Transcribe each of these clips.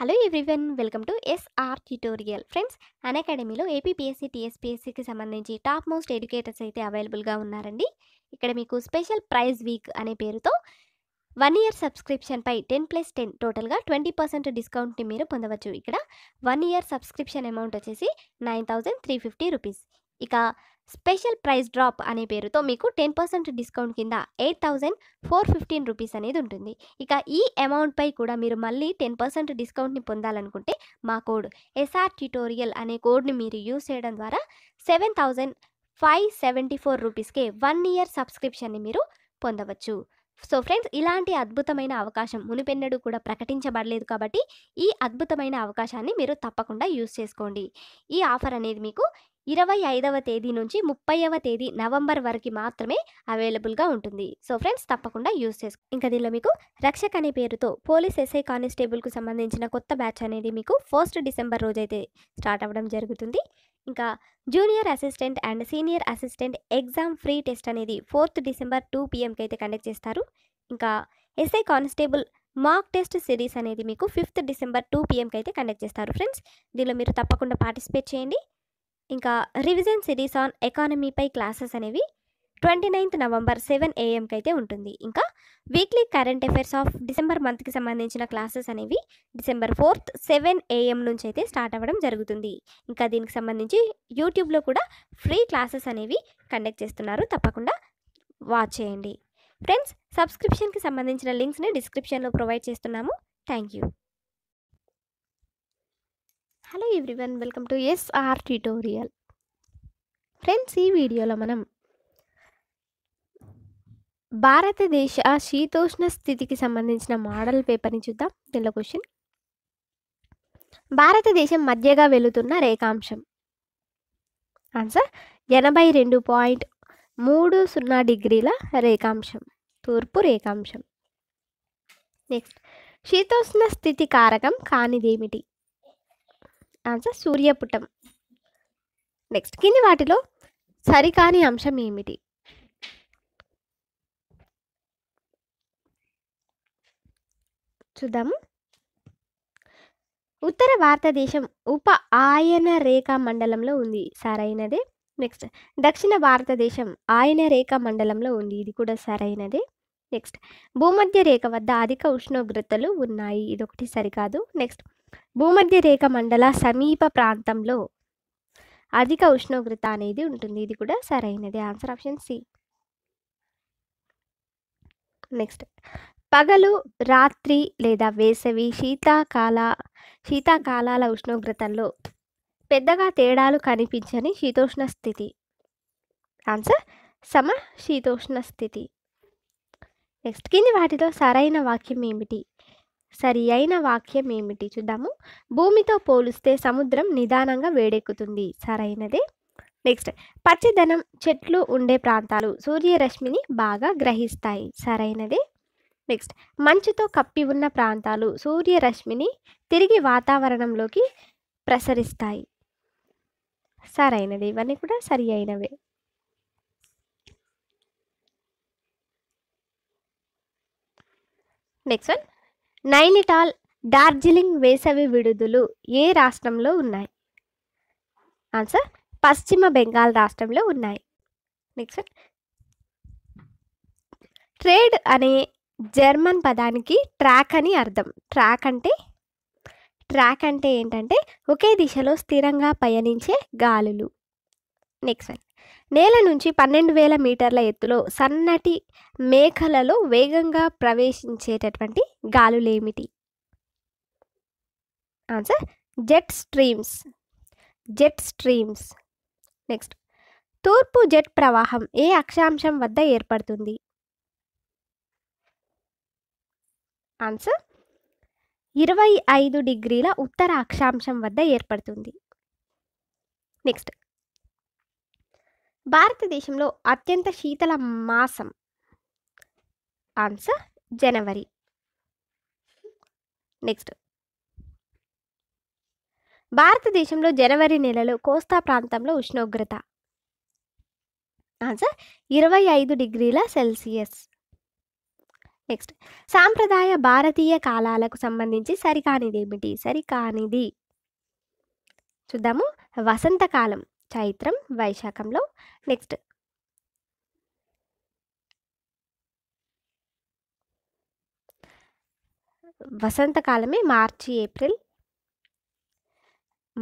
hello everyone welcome to SR tutorial friends అన్ అకాడమీలో APPSC టీఎస్పీఎస్సీకి సంబంధించి టాప్ మోస్ట్ ఎడ్యుకేటర్స్ అయితే అవైలబుల్గా ఉన్నారండి ఇక్కడ మీకు స్పెషల్ ప్రైజ్ వీక్ అనే పేరుతో వన్ ఇయర్ సబ్స్క్రిప్షన్పై టెన్ ప్లస్ టెన్ టోటల్గా ట్వంటీ పర్సెంట్ డిస్కౌంట్ని మీరు పొందవచ్చు ఇక్కడ వన్ ఇయర్ సబ్స్క్రిప్షన్ అమౌంట్ వచ్చేసి nine thousand three fifty rupees ఇక స్పెషల్ ప్రైస్ డ్రాప్ అనే పేరుతో మీకు టెన్ పర్సెంట్ డిస్కౌంట్ కింద eight thousand four fifteen rupees అనేది ఉంటుంది ఇక ఈ అమౌంట్పై కూడా మీరు మళ్ళీ టెన్ పర్సెంట్ డిస్కౌంట్ని పొందాలనుకుంటే మా కోడ్ ఎస్ఆర్ ట్యూటోరియల్ అనే కోడ్ని మీరు యూస్ చేయడం ద్వారా seven thousand five seventy four రూపీస్కే వన్ ఇయర్ సబ్స్క్రిప్షన్ని మీరు పొందవచ్చు సో ఫ్రెండ్స్ ఇలాంటి అద్భుతమైన అవకాశం మునిపెన్నడు కూడా ప్రకటించబడలేదు కాబట్టి ఈ అద్భుతమైన అవకాశాన్ని మీరు తప్పకుండా యూస్ చేసుకోండి ఈ ఆఫర్ అనేది మీకు ఇరవై ఐదవ తేదీ నుంచి ముప్పైవ తేదీ నవంబర్ వరకు మాత్రమే అవైలబుల్గా ఉంటుంది సో ఫ్రెండ్స్ తప్పకుండా యూస్ చేసుకో ఇంకా దీనిలో మీకు రక్షక్ అనే పేరుతో పోలీస్ ఎస్ఐ కానిస్టేబుల్కు సంబంధించిన కొత్త బ్యాచ్ అనేది మీకు ఫస్ట్ డిసెంబర్ రోజైతే స్టార్ట్ అవ్వడం జరుగుతుంది ఇంకా junior assistant and senior assistant exam free test అనేది ఫోర్త్ డిసెంబర్ టూ పిఎంకి అయితే కండక్ట్ చేస్తారు ఇంకా SI constable mock test series అనేది మీకు ఫిఫ్త్ డిసెంబర్ టూ పిఎంకి అయితే కండక్ట్ చేస్తారు ఫ్రెండ్స్ దీనిలో మీరు తప్పకుండా పార్టిసిపేట్ చేయండి ఇంకా రివిజన్ సిరీస్ ఆన్ ఎకానమీపై క్లాసెస్ అనేవి ట్వంటీ నైన్త్ నవంబర్ సెవెన్ ఏఎంకి అయితే ఉంటుంది ఇంకా weekly current affairs of December మంత్కి సంబంధించిన క్లాసెస్ అనేవి డిసెంబర్ ఫోర్త్ సెవెన్ ఏఎం నుంచి అయితే స్టార్ట్ అవ్వడం జరుగుతుంది ఇంకా దీనికి సంబంధించి యూట్యూబ్లో కూడా ఫ్రీ క్లాసెస్ అనేవి కండక్ట్ చేస్తున్నారు తప్పకుండా వాచ్ చేయండి ఫ్రెండ్స్ సబ్స్క్రిప్షన్కి సంబంధించిన లింక్స్ని డిస్క్రిప్షన్లో ప్రొవైడ్ చేస్తున్నాము thank you hello everyone welcome to SR tutorial friends ఈ వీడియోలో మనం భారతదేశ శీతోష్ణ స్థితికి సంబంధించిన మోడల్ పేపర్ని చూద్దాం దీనిలో క్వశ్చన్ భారతదేశం మధ్యగా వెళుతున్న రేఖాంశం ఆన్సర్ ఎనభై రెండు పాయింట్ మూడు సున్నా డిగ్రీల రేఖాంశం తూర్పు రేఖాంశం నెక్స్ట్ శీతోష్ణ స్థితి కారకం కానిదేమిటి ఆన్సర్ సూర్యపుటం నెక్స్ట్ కింది వాటిలో సరికాని అంశం ఏమిటి చూద్దాము ఉత్తర భారతదేశం ఉప ఆయన రేఖ మండలంలో ఉంది సరైనదే నెక్స్ట్ దక్షిణ భారతదేశం ఆయన రేఖ మండలంలో ఉంది ఇది కూడా సరైనదే నెక్స్ట్ భూమధ్య రేఖ వద్ద అధిక ఉష్ణోగ్రతలు ఉన్నాయి ఇదొకటి సరికాదు నెక్స్ట్ భూమధ్య రేఖ మండల సమీప ప్రాంతంలో అధిక ఉష్ణోగ్రత అనేది ఉంటుంది ఇది కూడా సరైనది ఆన్సర్ ఆప్షన్ సి నెక్స్ట్ పగలు రాత్రి లేదా వేసవి శీతాకాల శీతాకాలాల ఉష్ణోగ్రతల్లో పెద్దగా తేడాలు కనిపించని శీతోష్ణ స్థితి ఆన్సర్ సమ శీతోష్ణ స్థితి నెక్స్ట్ కింది వాటిలో సరైన వాక్యం ఏమిటి సరి అయిన వాక్యం ఏమిటి చూద్దాము భూమితో పోలిస్తే సముద్రం నిదానంగా వేడెక్కుతుంది సరైనదే నెక్స్ట్ పచ్చదనం చెట్లు ఉండే ప్రాంతాలు సూర్యరశ్మిని బాగా గ్రహిస్తాయి సరైనదే నెక్స్ట్ మంచుతో కప్పి ఉన్న ప్రాంతాలు సూర్యరశ్మిని తిరిగి వాతావరణంలోకి ప్రసరిస్తాయి సరైనది ఇవన్నీ కూడా సరి అయినవే నెక్స్ట్ వన్ నైనిటాల్ డార్జిలింగ్ వేసవి విడుదలు ఏ రాష్ట్రంలో ఉన్నాయి ఆన్సర్ పశ్చిమ బెంగాల్ రాష్ట్రంలో ఉన్నాయి నెక్స్ట్ ట్రేడ్ అనే జర్మన్ పదానికి ట్రాక్ అని అర్థం ట్రాక్ అంటే ట్రాక్ అంటే ఏంటంటే ఒకే దిశలో స్థిరంగా పయనించే గాలులు నెక్స్ట్ నేల నుంచి పన్నెండు వేల మీటర్ల ఎత్తులో సన్నటి మేఘలలో వేగంగా ప్రవేశించేటటువంటి గాలులేమిటి answer jet streams jet streams next తూర్పు జెట్ ప్రవాహం ఏ అక్షాంశం వద్ద ఏర్పడుతుంది ఆన్సర్ ఇరవై ఐదు డిగ్రీల ఉత్తర అక్షాంశం వద్ద ఏర్పడుతుంది నెక్స్ట్ భారతదేశంలో అత్యంత శీతల మాసం ఆన్సర్ జనవరి నెక్స్ట్ భారతదేశంలో జనవరి నెలలో కోస్తా ప్రాంతంలో ఉష్ణోగ్రత ఆన్సర్ ఇరవై ఐదు డిగ్రీల సెల్సియస్ నెక్స్ట్ సాంప్రదాయ భారతీయ కాలాలకు సంబంధించి సరికానిది ఏమిటి సరికానిది చూద్దాము వసంతకాలం చైత్రం వైశాఖంలో నెక్స్ట్ వసంతకాలమే మార్చి ఏప్రిల్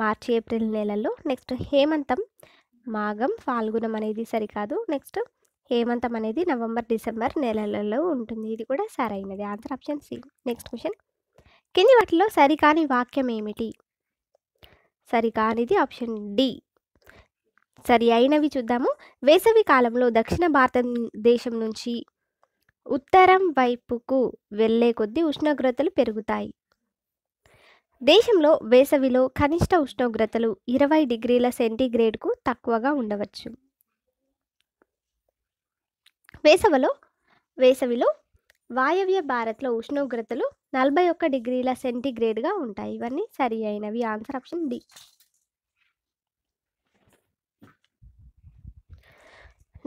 మార్చి ఏప్రిల్ నెలలో నెక్స్ట్ హేమంతం మాఘం ఫాల్గుణం అనేది సరికాదు నెక్స్ట్ హేమంతం అనేది నవంబర్ డిసెంబర్ నెలలలో ఉంటుంది ఇది కూడా సరైనది answer option C next question కింది వాటిలో సరికాని వాక్యం ఏమిటి సరికానిది ఆప్షన్ డి సరి అయినవి చూద్దాము వేసవి కాలంలో దక్షిణ భారతదేశం నుంచి ఉత్తరం వైపుకు వెళ్ళే కొద్దీ ఉష్ణోగ్రతలు పెరుగుతాయి దేశంలో వేసవిలో కనిష్ట ఉష్ణోగ్రతలు ఇరవై డిగ్రీల సెంటీగ్రేడ్కు తక్కువగా ఉండవచ్చు వేసవిలో వేసవిలో వాయవ్య భారత్లో ఉష్ణోగ్రతలు నలభై ఒక్క డిగ్రీల సెంటీగ్రేడ్గా ఉంటాయి ఇవన్నీ సరి అయినవి ఆన్సర్ ఆప్షన్ డి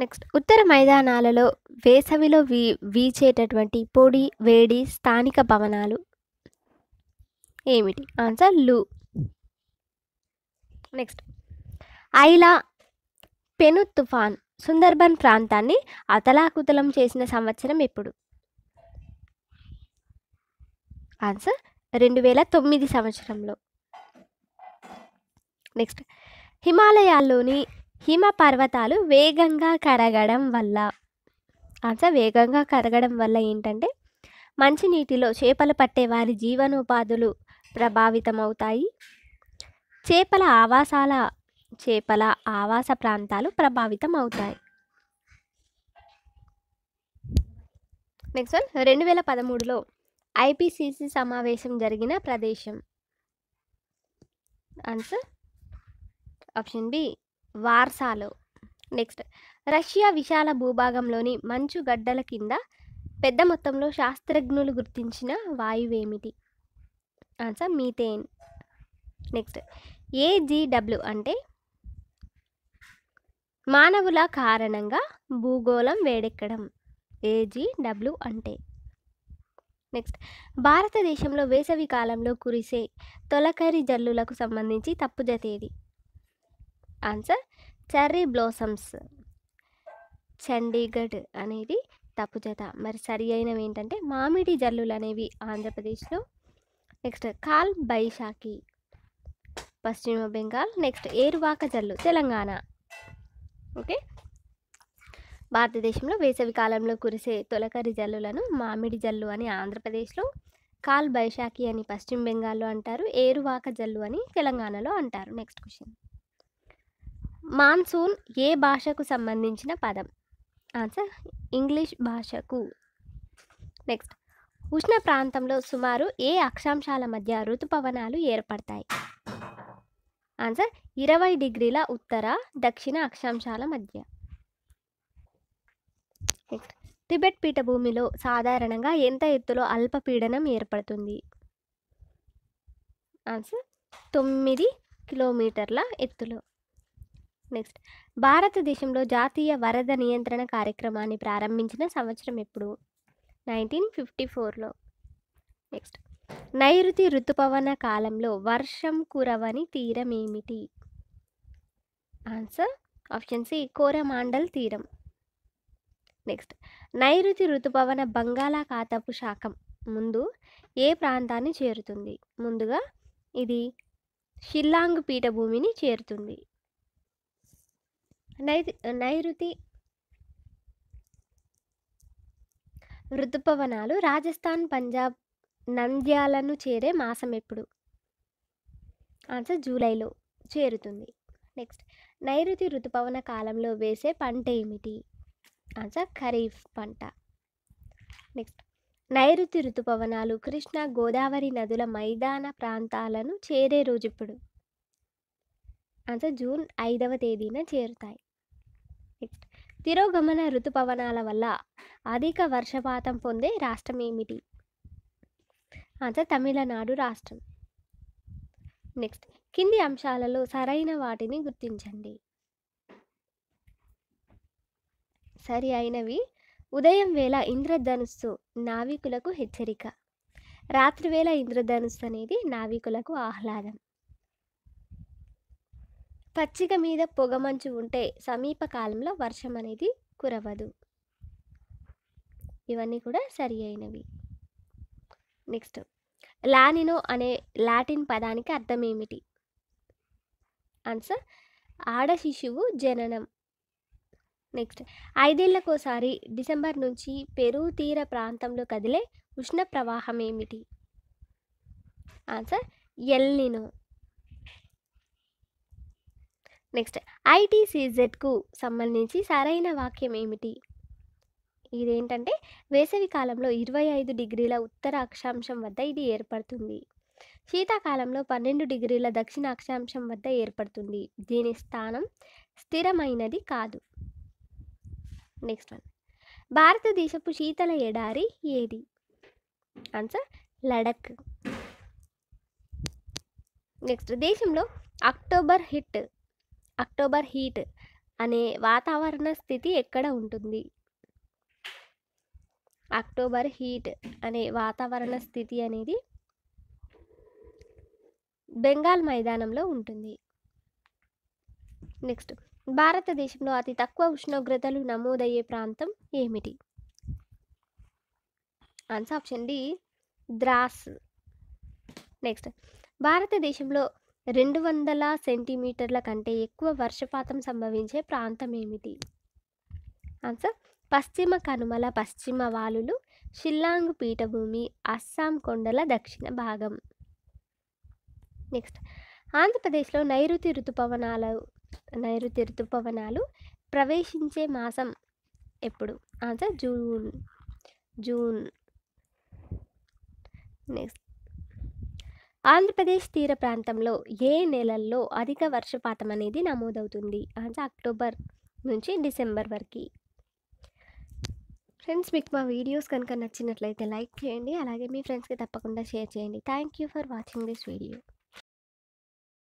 నెక్స్ట్ ఉత్తర మైదానాలలో వేసవిలో వీ వీచేటటువంటి పొడి వేడి స్థానిక భవనాలు ఏమిటి ఆన్సర్ లు నెక్స్ట్ ఐలా పెను తుఫాన్ సుందర్బన్ ప్రాంతాన్ని అతలాకుతలం చేసిన సంవత్సరం ఎప్పుడు ఆన్సర్ రెండు వేల తొమ్మిది సంవత్సరంలో నెక్స్ట్ హిమాలయాల్లోని హిమ పర్వతాలు వేగంగా కరగడం వల్ల అంటే వేగంగా కరగడం వల్ల ఏంటంటే మంచినీటిలో చేపలు పట్టే వారి జీవనోపాధులు ప్రభావితమవుతాయి చేపల ఆవాసాల చేపల ఆవాస ప్రాంతాలు ప్రభావితం అవుతాయి నెక్స్ట్ వన్ రెండు వేల పదమూడులో ఐపీసీసీ సమావేశం జరిగిన ప్రదేశం ఆన్సర్ ఆప్షన్ బి వార్సాలో నెక్స్ట్ రష్యా విశాల భూభాగంలోని మంచు గడ్డల కింద పెద్ద మొత్తంలో శాస్త్రజ్ఞులు గుర్తించిన వాయువేమిటి ఆన్సర్ మీథేన్ నెక్స్ట్ ఏజీడబ్ల్యూ అంటే మానవుల కారణంగా భూగోళం వేడెక్కడం ఏజీడబ్ల్యూ అంటే నెక్స్ట్ భారతదేశంలో వేసవి కాలంలో కురిసే తొలకరి జల్లులకు సంబంధించి తప్పు జతేది ఆన్సర్ చెర్రీ బ్లాసమ్స్ చండీగఢ్ అనేది తప్పు జత మరి సరి అయినవి ఏంటంటే మామిడి జల్లులు అనేవి ఆంధ్రప్రదేశ్లో నెక్స్ట్ కాల్ బైశాఖి పశ్చిమ బెంగాల్ నెక్స్ట్ ఏరువాక జల్లు తెలంగాణ ఓకే భారతదేశంలో వేసవి కాలంలో కురిసే తొలకరి జల్లులను మామిడి జల్లు అని ఆంధ్రప్రదేశ్లో కాల్ బైశాఖి అని పశ్చిమ బెంగాల్లో అంటారు ఏరువాక జల్లు అని తెలంగాణలో అంటారు నెక్స్ట్ క్వశ్చన్ మాన్సూన్ ఏ భాషకు సంబంధించిన పదం ఆన్సర్ ఇంగ్లీష్ భాషకు నెక్స్ట్ ఉష్ణ ప్రాంతంలో సుమారు ఏ అక్షాంశాల మధ్య ఋతుపవనాలు ఏర్పడతాయి ఆన్సర్ ఇరవై డిగ్రీల ఉత్తర దక్షిణ అక్షాంశాల మధ్య నెక్స్ట్ టిబెట్ పీఠభూమిలో సాధారణంగా ఎంత ఎత్తులో అల్పపీడనం ఏర్పడుతుంది ఆన్సర్ తొమ్మిది కిలోమీటర్ల ఎత్తులో నెక్స్ట్ భారతదేశంలో జాతీయ వరద నియంత్రణ కార్యక్రమాన్ని ప్రారంభించిన సంవత్సరం ఎప్పుడు నైన్టీన్ ఫిఫ్టీ ఫోర్లో నెక్స్ట్ నైరుతి ఋతుపవన కాలంలో వర్షం కురవని తీరం ఏమిటి ఆన్సర్ ఆప్షన్ సి కోరమాండల్ తీరం నెక్స్ట్ నైరుతి ఋతుపవన బంగాళాఖాతపు శాఖం ముందు ఏ ప్రాంతాన్ని చేరుతుంది ముందుగా ఇది షిల్లాంగ్ పీఠభూమిని చేరుతుంది నైరు నైరుతి ఋతుపవనాలు రాజస్థాన్ పంజాబ్ నంద్యాలను చేరే మాసం ఎప్పుడు ఆన్సర్ జూలైలో చేరుతుంది నెక్స్ట్ నైరుతి ఋతుపవన కాలంలో వేసే పంట ఏమిటి ఆన్సర్ ఖరీఫ్ పంట నెక్స్ట్ నైరుతి ఋతుపవనాలు కృష్ణ గోదావరి నదుల మైదాన ప్రాంతాలను చేరే రోజు ఇప్పుడు ఆన్సర్ జూన్ ఐదవ తేదీన చేరుతాయి తిరోగమన ఋతుపవనాల వల్ల అధిక వర్షపాతం పొందే రాష్ట్రం ఏమిటి అంత తమిళనాడు రాష్ట్రం నెక్స్ట్ కింది అంశాలలో సరైన వాటిని గుర్తించండి సరి అయినవి ఉదయం వేళ ఇంద్రధనుస్సు నావికులకు హెచ్చరిక రాత్రివేళ ఇంద్రధనుస్సు అనేది నావికులకు ఆహ్లాదం పచ్చిక మీద పొగమంచు ఉంటే సమీప కాలంలో వర్షం అనేది కురవదు ఇవన్నీ కూడా సరి అయినవి నెక్స్ట్ లానినో అనే లాటిన్ పదానికి అర్థం ఏమిటి ఆన్సర్ ఆడ శిశువు జననం నెక్స్ట్ ఐదేళ్లకోసారి డిసెంబర్ నుంచి పెరు తీర ప్రాంతంలో కదిలే ఉష్ణ ప్రవాహం ఏమిటి ఆన్సర్ ఎల్నినో నెక్స్ట్ ఐటీసీజెడ్కు సంబంధించి సరైన వాక్యం ఏమిటి ఇదేంటంటే వేసవి కాలంలో ఇరవై ఐదు డిగ్రీల ఉత్తర అక్షాంశం వద్ద ఇది ఏర్పడుతుంది శీతాకాలంలో పన్నెండు డిగ్రీల దక్షిణ అక్షాంశం వద్ద ఏర్పడుతుంది దీని స్థానం స్థిరమైనది కాదు నెక్స్ట్ వన్ భారతదేశపు శీతల ఎడారి ఏది ఆన్సర్ లడక్ నెక్స్ట్ దేశంలో అక్టోబర్ హిట్ అక్టోబర్ హీట్ అనే వాతావరణ స్థితి ఎక్కడ ఉంటుంది అక్టోబర్ హీట్ అనే వాతావరణ స్థితి అనేది బెంగాల్ మైదానంలో ఉంటుంది నెక్స్ట్ భారతదేశంలో అతి తక్కువ ఉష్ణోగ్రతలు నమోదయ్యే ప్రాంతం ఏమిటి answer option D Dras next భారతదేశంలో రెండు వందల సెంటీమీటర్ల కంటే ఎక్కువ వర్షపాతం సంభవించే ప్రాంతం ఏమిటి ఆన్సర్ పశ్చిమ కనుమల పశ్చిమ వాలులు షిల్లాంగ్ పీఠభూమి అస్సాం కొండల దక్షిణ భాగం నెక్స్ట్ ఆంధ్రప్రదేశ్లో నైరుతి ఋతుపవనాలు నైరుతి ఋతుపవనాలు ప్రవేశించే మాసం ఎప్పుడు answer June June next Andhra Pradesh తీర ప్రాంతంలో ఏ నెలల్లో అధిక వర్షపాతం అనేది నమోదవుతుంది అంటే అక్టోబర్ నుంచి డిసెంబర్ వరకు ఫ్రెండ్స్ మీకు మా వీడియోస్ కనుక నచ్చినట్లయితే లైక్ చేయండి అలాగే మీ ఫ్రెండ్స్కి తప్పకుండా షేర్ చేయండి thank you for watching this video